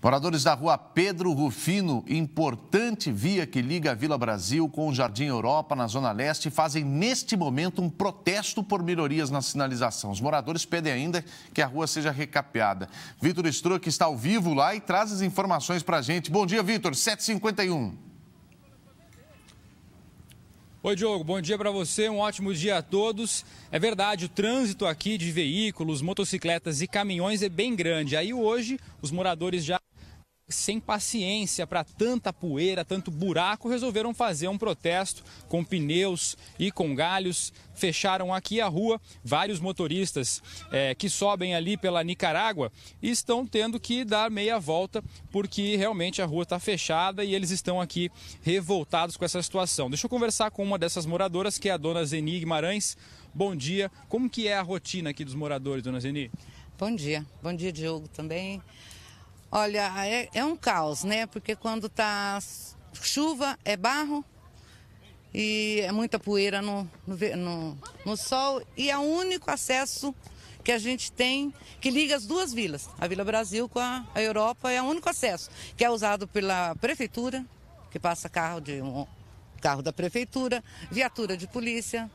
Moradores da rua Pedro Rufino, importante via que liga a Vila Brasil com o Jardim Europa, na Zona Leste, fazem neste momento um protesto por melhorias na sinalização. Os moradores pedem ainda que a rua seja recapeada. Vitor Struck está ao vivo lá e traz as informações para a gente. Bom dia, Vitor. 751. Oi, Diogo, bom dia para você, um ótimo dia a todos. É verdade, o trânsito aqui de veículos, motocicletas e caminhões é bem grande. Aí hoje, os moradores já sem paciência para tanta poeira, tanto buraco, resolveram fazer um protesto com pneus e com galhos. Fecharam aqui a rua. Vários motoristas é, que sobem ali pela Nicarágua estão tendo que dar meia volta porque realmente a rua está fechada e eles estão aqui revoltados com essa situação. Deixa eu conversar com uma dessas moradoras, que é a dona Zeni Guimarães. Bom dia. Como que é a rotina aqui dos moradores, dona Zeni? Bom dia. Bom dia, Diogo, também. Olha, é, é um caos, né? Porque quando tá chuva, é barro e é muita poeira no, no, no, no sol. E é o único acesso que a gente tem que liga as duas vilas, a Vila Brasil com a, a Europa, é o único acesso, que é usado pela prefeitura, que passa carro de um, carro da prefeitura, viatura de polícia,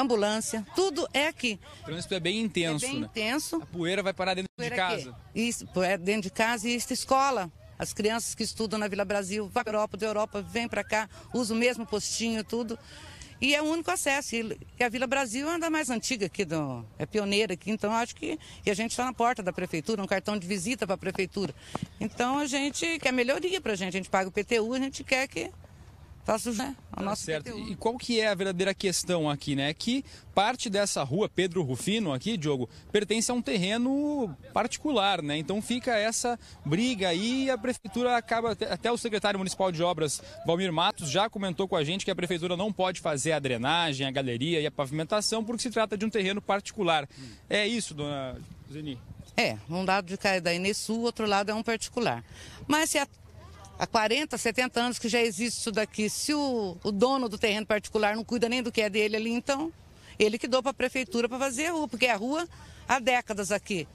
ambulância, tudo é aqui. O trânsito é bem intenso. É bem né? intenso. A poeira vai parar dentro de casa. Aqui. Isso, é dentro de casa e isso escola. As crianças que estudam na Vila Brasil, vai para Europa, da Europa, vem para cá, usa o mesmo postinho, tudo. E é o único acesso. E a Vila Brasil é a mais antiga aqui, do, é pioneira aqui, então acho que. E a gente está na porta da prefeitura, um cartão de visita para a prefeitura. Então a gente quer melhoria para a gente. A gente paga o PTU, a gente quer que está né, tá nosso certo. E qual que é a verdadeira questão aqui, né? Que parte dessa rua Pedro Rufino aqui, Diogo, pertence a um terreno particular, né? Então fica essa briga aí e a prefeitura acaba até o secretário municipal de obras Valmir Matos já comentou com a gente que a prefeitura não pode fazer a drenagem, a galeria e a pavimentação porque se trata de um terreno particular. Hum. É isso, dona Zeni? É, um lado de é da Inesu, outro lado é um particular. Mas se a há 40, 70 anos que já existe isso daqui. Se o, o dono do terreno particular não cuida nem do que é dele ali, então ele que dou para a prefeitura para fazer a rua, porque é a rua há décadas aqui.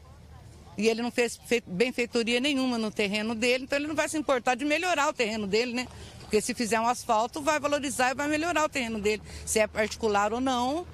E ele não fez benfeitoria nenhuma no terreno dele, então ele não vai se importar de melhorar o terreno dele, né? Porque se fizer um asfalto, vai valorizar e vai melhorar o terreno dele. Se é particular ou não,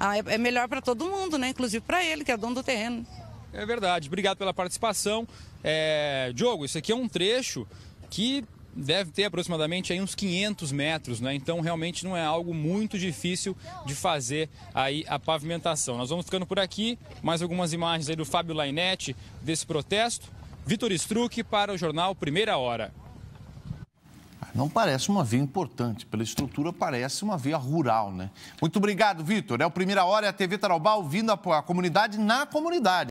ah, é, é melhor para todo mundo, né? Inclusive para ele, que é dono do terreno. É verdade. Obrigado pela participação. É, Diogo, isso aqui é um trecho que deve ter aproximadamente aí uns 500 metros, né? Então realmente não é algo muito difícil de fazer aí a pavimentação. Nós vamos ficando por aqui, mais algumas imagens aí do Fábio Lainete desse protesto. Vitor Struck para o jornal Primeira Hora. Não parece uma via importante, pela estrutura parece uma via rural, né? Muito obrigado, Vitor. É o Primeira Hora e a TV Tarobá ouvindo a comunidade na comunidade.